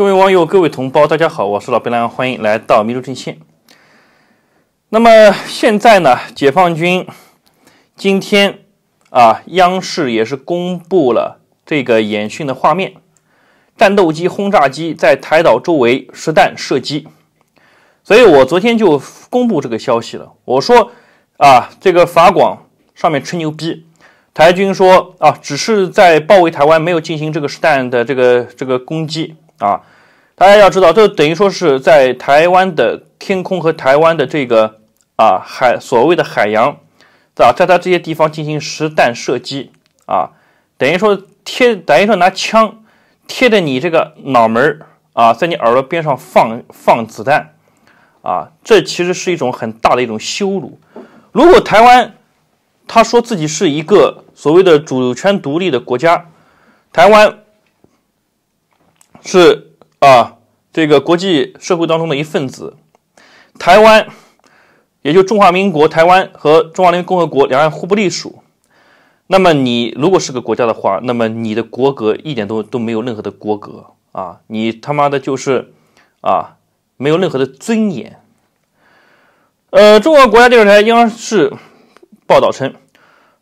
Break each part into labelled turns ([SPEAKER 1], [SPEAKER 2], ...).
[SPEAKER 1] 各位网友，各位同胞，大家好，我是老白狼，欢迎来到迷路阵线。那么现在呢，解放军今天啊，央视也是公布了这个演训的画面，战斗机、轰炸机在台岛周围实弹射击。所以我昨天就公布这个消息了，我说啊，这个法广上面吹牛逼，台军说啊，只是在包围台湾，没有进行这个实弹的这个这个攻击。啊，大家要知道，这等于说是在台湾的天空和台湾的这个啊海，所谓的海洋，啊，在它这些地方进行实弹射击啊，等于说贴，等于说拿枪贴着你这个脑门儿啊，在你耳朵边上放放子弹啊，这其实是一种很大的一种羞辱。如果台湾他说自己是一个所谓的主权独立的国家，台湾。是啊，这个国际社会当中的一份子，台湾也就中华民国台湾和中华人民共和国两岸互不隶属。那么你如果是个国家的话，那么你的国格一点都都没有任何的国格啊！你他妈的就是啊，没有任何的尊严。呃，中国国家电视台央视报道称，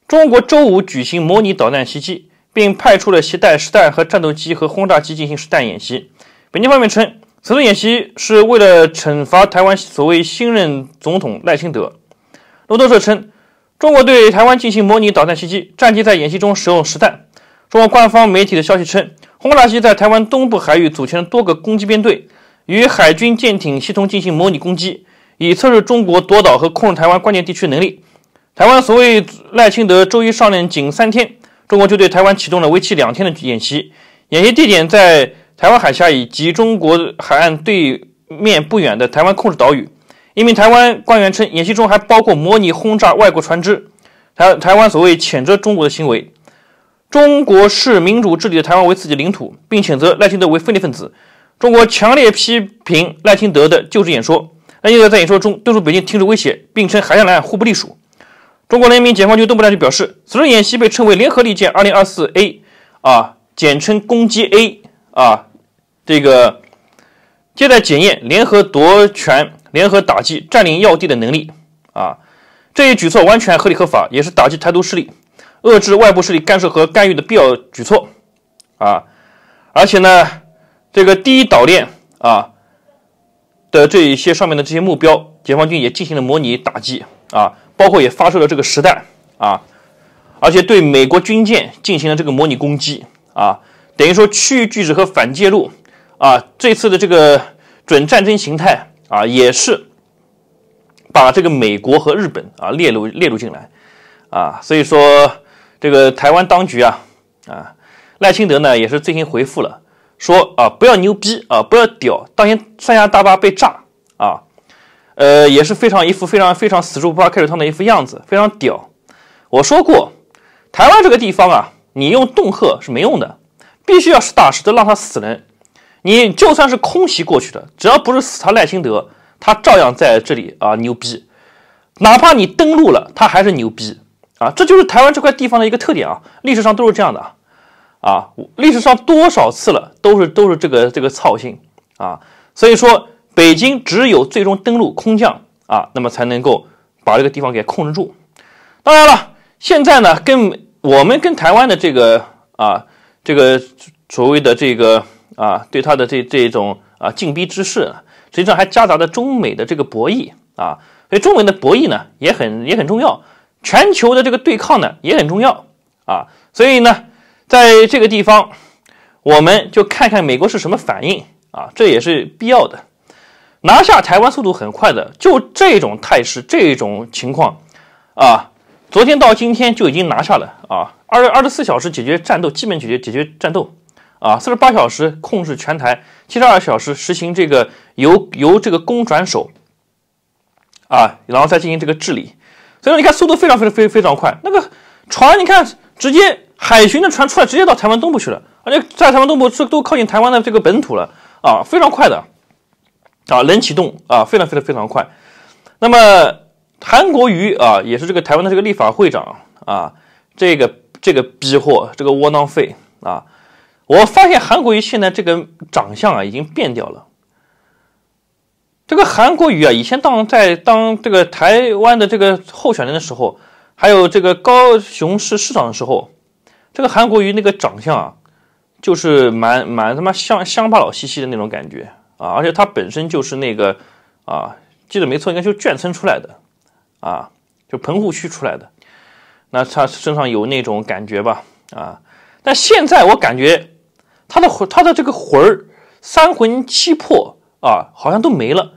[SPEAKER 1] 中国周五举行模拟导弹袭击。并派出了携带实弹和战斗机和轰炸机进行实弹演习。北京方面称，此次演习是为了惩罚台湾所谓新任总统赖清德。路透社称，中国对台湾进行模拟导弹袭击，战机在演习中使用实弹。中国官方媒体的消息称，轰炸机在台湾东部海域组成了多个攻击编队，与海军舰艇协同进行模拟攻击，以测试中国夺岛和控制台湾关键地区能力。台湾所谓赖清德周一上任仅三天。中国就对台湾启动了为期两天的演习，演习地点在台湾海峡以及中国海岸对面不远的台湾控制岛屿。一名台湾官员称，演习中还包括模拟轰炸外国船只。台台湾所谓谴责中国的行为，中国视民主治理的台湾为自己领土，并谴责赖清德为分裂分子。中国强烈批评赖清德的就职演说，赖清德在演说中对住北京停止威胁，并称海峡两岸互不隶属。中国人民解放军东部战区表示，此次演习被称为“联合利剑 2024A”，啊，简称“攻击 A”，啊，这个接待检验联合夺权、联合打击、占领要地的能力，啊，这一举措完全合理合法，也是打击台独势力、遏制外部势力干涉和干预的必要举措，啊，而且呢，这个第一岛链啊的这一些上面的这些目标，解放军也进行了模拟打击，啊。包括也发射了这个实弹啊，而且对美国军舰进行了这个模拟攻击啊，等于说区域拒止和反介入啊，这次的这个准战争形态啊，也是把这个美国和日本啊列入列入进来啊，所以说这个台湾当局啊啊赖清德呢也是最新回复了，说啊不要牛逼啊不要屌，当年三峡大坝被炸啊。呃，也是非常一副非常非常死猪不怕开水烫的一副样子，非常屌。我说过，台湾这个地方啊，你用恫吓是没用的，必须要实打实的让他死人。你就算是空袭过去的，只要不是死他赖清德，他照样在这里啊牛逼。哪怕你登陆了，他还是牛逼啊，这就是台湾这块地方的一个特点啊，历史上都是这样的啊啊，历史上多少次了，都是都是这个这个操性啊，所以说。北京只有最终登陆空降啊，那么才能够把这个地方给控制住。当然了，现在呢，跟我们跟台湾的这个啊，这个所谓的这个啊，对他的这这种啊进逼之势，实际上还夹杂着中美的这个博弈啊。所以，中美的博弈呢，也很也很重要，全球的这个对抗呢，也很重要啊。所以呢，在这个地方，我们就看看美国是什么反应啊，这也是必要的。拿下台湾速度很快的，就这种态势，这种情况，啊，昨天到今天就已经拿下了啊。二二十四小时解决战斗，基本解决解决战斗，啊，四十八小时控制全台，七十二小时实行这个由由这个攻转守，啊，然后再进行这个治理。所以说，你看速度非常非常非非常快。那个船，你看直接海巡的船出来，直接到台湾东部去了，而且在台湾东部是都靠近台湾的这个本土了啊，非常快的。啊，冷启动啊，非常非常非常快。那么韩国瑜啊，也是这个台湾的这个立法会长啊，这个这个逼货，这个窝囊废啊。我发现韩国瑜现在这个长相啊，已经变掉了。这个韩国瑜啊，以前当在当这个台湾的这个候选人的时候，还有这个高雄市市长的时候，这个韩国瑜那个长相啊，就是蛮蛮他妈乡乡巴佬兮兮的那种感觉。啊，而且他本身就是那个，啊，记得没错，应该就圈村出来的，啊，就棚户区出来的，那他身上有那种感觉吧，啊，但现在我感觉他的他的这个魂儿，三魂七魄啊，好像都没了，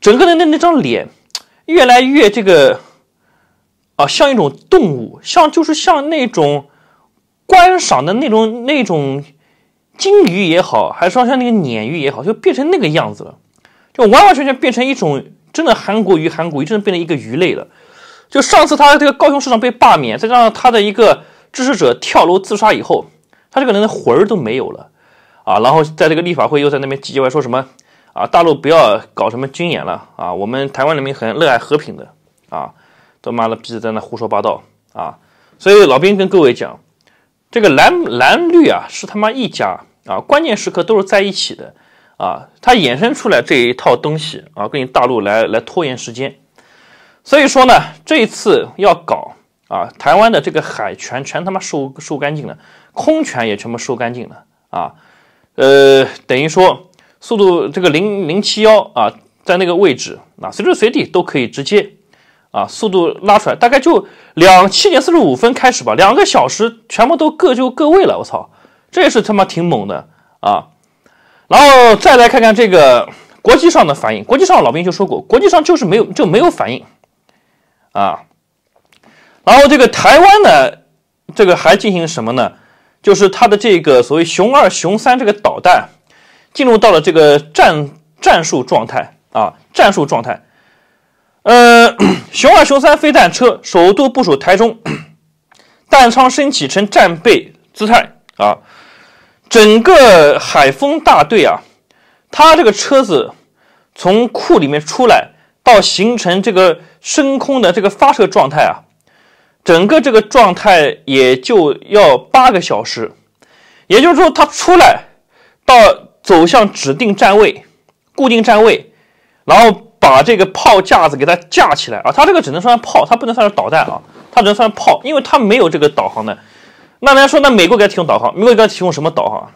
[SPEAKER 1] 整个人的那张脸，越来越这个，啊，像一种动物，像就是像那种观赏的那种那种。金鱼也好，还是说像那个鲶鱼也好，就变成那个样子了，就完完全全变成一种真的韩国鱼，韩国鱼真的变成一个鱼类了。就上次他这个高雄市长被罢免，再加上他的一个支持者跳楼自杀以后，他这个人的魂儿都没有了啊！然后在这个立法会又在那边唧唧歪，说什么啊，大陆不要搞什么军演了啊，我们台湾人民很热爱和平的啊，都妈的逼在那胡说八道啊！所以老兵跟各位讲。这个蓝蓝绿啊，是他妈一家啊，关键时刻都是在一起的啊，它衍生出来这一套东西啊，跟你大陆来来拖延时间，所以说呢，这一次要搞啊，台湾的这个海权全他妈收收干净了，空权也全部收干净了啊，呃，等于说速度这个零零七幺啊，在那个位置啊，随时随地都可以直接。啊，速度拉出来，大概就两七点四十五分开始吧，两个小时全部都各就各位了。我操，这也是他妈挺猛的啊！然后再来看看这个国际上的反应，国际上老兵就说过，国际上就是没有就没有反应啊。然后这个台湾呢，这个还进行什么呢？就是他的这个所谓“熊二”“熊三”这个导弹进入到了这个战战术状态啊，战术状态。呃，熊二、熊三飞弹车首度部署台中 弹仓升起呈战备姿态啊！整个海风大队啊，它这个车子从库里面出来到形成这个升空的这个发射状态啊，整个这个状态也就要八个小时，也就是说，它出来到走向指定站位、固定站位，然后。把这个炮架子给它架起来啊！它这个只能算炮，它不能算是导弹啊，它只能算炮，因为它没有这个导航的。那人家说，那美国给它提供导航，美国给它提供什么导航？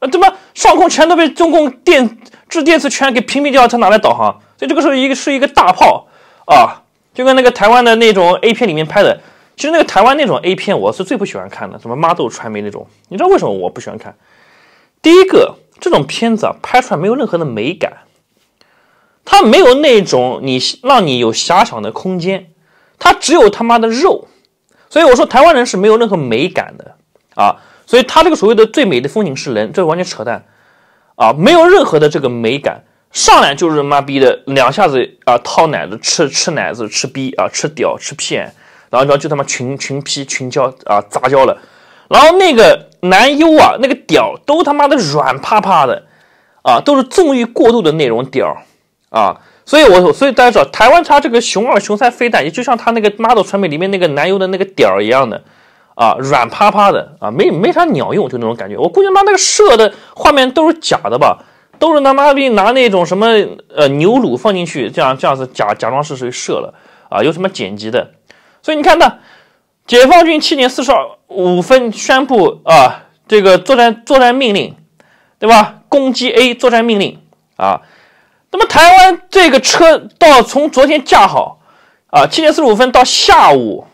[SPEAKER 1] 啊，怎么上空全都被中共电制电磁圈给屏蔽掉？它拿来导航？所以这个是一个是一个大炮啊，就跟那个台湾的那种 A 片里面拍的。其实那个台湾那种 A 片我是最不喜欢看的，什么妈豆传媒那种，你知道为什么我不喜欢看？第一个，这种片子啊，拍出来没有任何的美感。他没有那种你让你有遐想的空间，他只有他妈的肉，所以我说台湾人是没有任何美感的啊！所以他这个所谓的最美的风景是人，这完全扯淡啊！没有任何的这个美感，上来就是妈逼的两下子啊，掏奶子吃吃奶子吃逼啊，吃屌吃屁，然后然后就他妈群群批群交啊杂交了，然后那个男优啊那个屌都他妈的软趴趴的啊，都是纵欲过度的那种屌。啊，所以，我所以大家知道，台湾它这个熊二、熊三飞弹，也就像他那个 Model 产品里面那个男优的那个点儿一样的，啊，软趴趴的啊，没没啥鸟用，就那种感觉。我估计他妈那个射的画面都是假的吧，都是他妈逼拿那种什么呃牛乳放进去，这样这样子假假装是谁射了啊？有什么剪辑的？所以你看呢，解放军七点四十二五分宣布啊，这个作战作战命令，对吧？攻击 A 作战命令啊。那么台湾这个车到从昨天架好啊七点四十五分到下午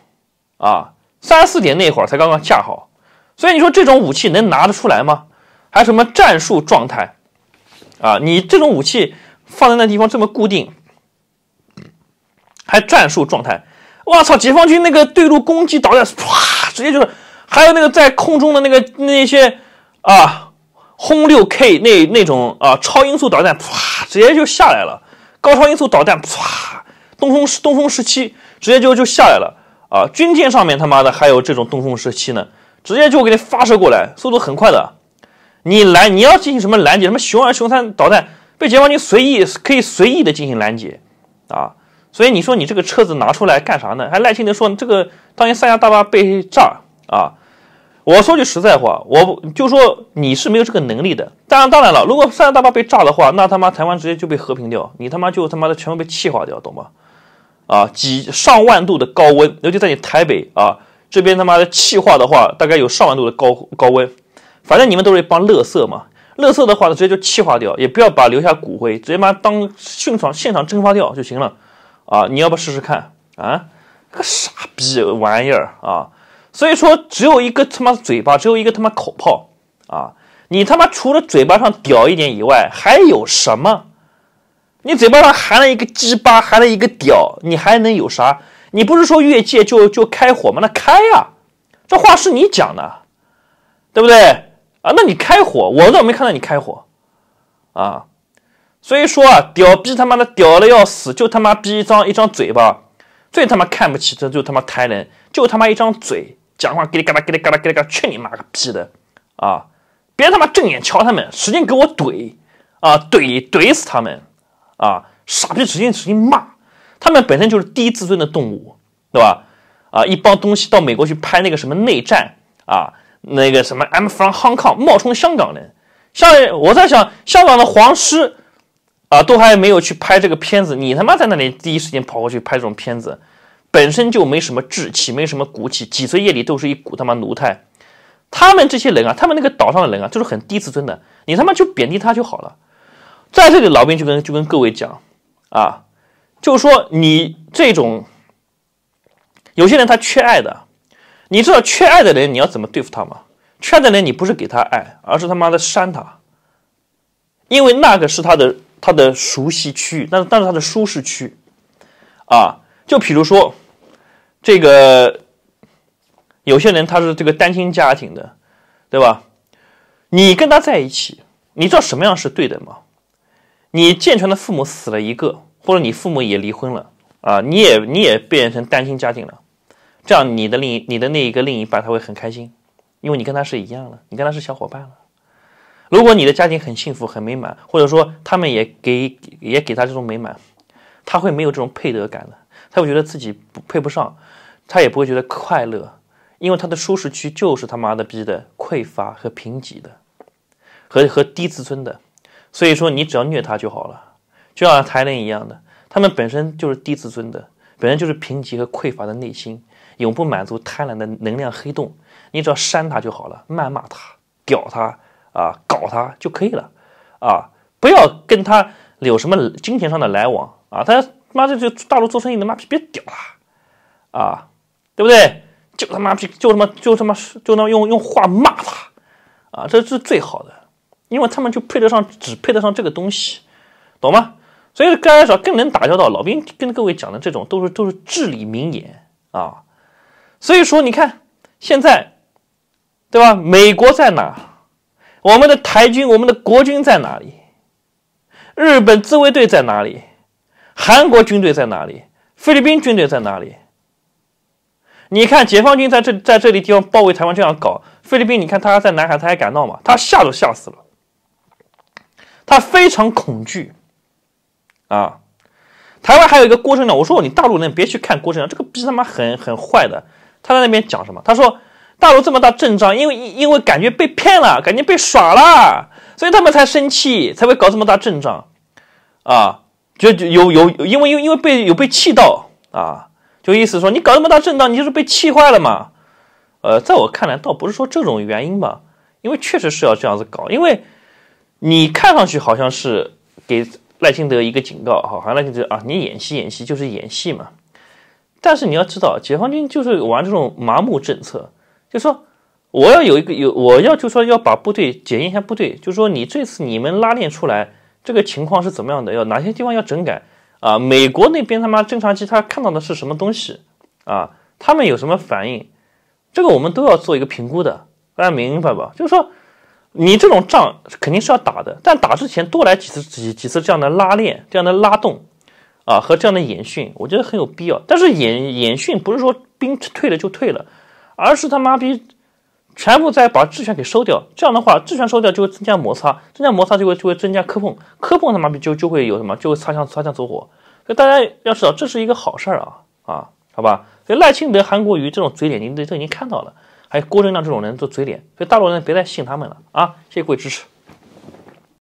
[SPEAKER 1] 啊三四点那会儿才刚刚架好，所以你说这种武器能拿得出来吗？还什么战术状态啊？你这种武器放在那地方这么固定，还战术状态？我操！解放军那个对陆攻击导弹唰直接就是，还有那个在空中的那个那些啊轰六 K 那那种啊超音速导弹唰。直接就下来了，高超音速导弹唰，东风东风十七直接就就下来了啊！军舰上面他妈的还有这种东风十七呢，直接就给你发射过来，速度很快的。你拦，你要进行什么拦截？什么熊二、熊三导弹被解放军随意可以随意的进行拦截啊！所以你说你这个车子拿出来干啥呢？还赖清德说这个当年三峡大坝被炸啊！我说句实在话，我就说你是没有这个能力的。当然，当然了，如果三峡大坝被炸的话，那他妈台湾直接就被和平掉，你他妈就他妈的全部被气化掉，懂吗？啊，几上万度的高温，尤其在你台北啊这边他妈的气化的话，大概有上万度的高高温。反正你们都是一帮乐色嘛，乐色的话呢，直接就气化掉，也不要把留下骨灰，直接妈当现场现场蒸发掉就行了。啊，你要不试试看啊？个傻逼玩意儿啊！所以说，只有一个他妈嘴巴，只有一个他妈口炮啊！你他妈除了嘴巴上屌一点以外，还有什么？你嘴巴上含了一个鸡巴，含了一个屌，你还能有啥？你不是说越界就就开火吗？那开呀！这话是你讲的，对不对啊？那你开火，我倒没看到你开火啊！所以说啊，屌逼他妈的屌的要死，就他妈逼一张一张嘴巴，最他妈看不起的就他妈台人，就他妈一张嘴。讲话叽里嘎啦叽里嘎啦叽里嘎，去你妈个逼的啊！别他妈正眼瞧他们，使劲给我怼啊，怼怼死他们啊！傻逼，使劲使劲骂他们，本身就是低自尊的动物，对吧？啊，一帮东西到美国去拍那个什么内战啊，那个什么 i M from Hong Kong 冒充香港人，像我在想，香港的黄师啊，都还没有去拍这个片子，你他妈在那里第一时间跑过去拍这种片子？本身就没什么志气，没什么骨气，脊髓液里都是一股他妈奴态。他们这些人啊，他们那个岛上的人啊，就是很低自尊的。你他妈就贬低他就好了。在这里，老兵就跟就跟各位讲啊，就是说你这种有些人他缺爱的，你知道缺爱的人你要怎么对付他吗？缺爱的人，你不是给他爱，而是他妈的扇他，因为那个是他的他的熟悉区域，但但是他的舒适区，啊。就比如说，这个有些人他是这个单亲家庭的，对吧？你跟他在一起，你知道什么样是对的吗？你健全的父母死了一个，或者你父母也离婚了啊，你也你也变成单亲家庭了，这样你的另你的那一个另一半他会很开心，因为你跟他是一样的，你跟他是小伙伴了。如果你的家庭很幸福很美满，或者说他们也给也给他这种美满，他会没有这种配得感的。他会觉得自己不配不上，他也不会觉得快乐，因为他的舒适区就是他妈的逼的匮乏和贫瘠的，和和低自尊的。所以说，你只要虐他就好了，就像台人一样的，他们本身就是低自尊的，本身就是贫瘠和匮乏的内心，永不满足、贪婪的能量黑洞。你只要扇他就好了，谩骂他、屌他啊、搞他就可以了，啊，不要跟他有什么金钱上的来往啊，他。他妈这就大陆做生意的妈逼别屌了，啊，对不对？就他妈逼就他妈就他妈就他妈用用话骂他，啊，这是最好的，因为他们就配得上只配得上这个东西，懂吗？所以刚才说更能打交道，老兵跟各位讲的这种都是都是至理名言啊。所以说你看现在，对吧？美国在哪？我们的台军、我们的国军在哪里？日本自卫队在哪里？韩国军队在哪里？菲律宾军队在哪里？你看解放军在这，在这里地方包围台湾这样搞，菲律宾你看他在南海他还敢闹吗？他吓都吓死了，他非常恐惧啊。台湾还有一个郭正亮，我说你大陆人别去看郭正亮，这个逼他妈很很坏的。他在那边讲什么？他说大陆这么大阵仗，因为因为感觉被骗了，感觉被耍了，所以他们才生气，才会搞这么大阵仗啊。就有有因为因为因为被有被气到啊，就意思说你搞那么大震荡，你就是被气坏了嘛。呃，在我看来倒不是说这种原因吧，因为确实是要这样子搞，因为你看上去好像是给赖清德一个警告，好像赖清德啊，你演戏演戏就是演戏嘛。但是你要知道，解放军就是玩这种麻木政策，就说我要有一个有我要就说要把部队检验一下部队，就说你这次你们拉练出来。这个情况是怎么样的？要哪些地方要整改啊？美国那边他妈侦察机他看到的是什么东西啊？他们有什么反应？这个我们都要做一个评估的，大家明白吧？就是说，你这种仗肯定是要打的，但打之前多来几次几几次这样的拉练、这样的拉动啊和这样的演训，我觉得很有必要。但是演演训不是说兵退了就退了，而是他妈逼。全部再把质权给收掉，这样的话，质权收掉就会增加摩擦，增加摩擦就会就会增加磕碰，磕碰他妈逼就就会有什么就会擦枪擦枪走火，所以大家要知道这是一个好事儿啊啊，好吧？所以赖清德、韩国瑜这种嘴脸，您都都已经看到了，还有郭正亮这种人都嘴脸，所以大陆人别再信他们了啊，谢谢各位支持。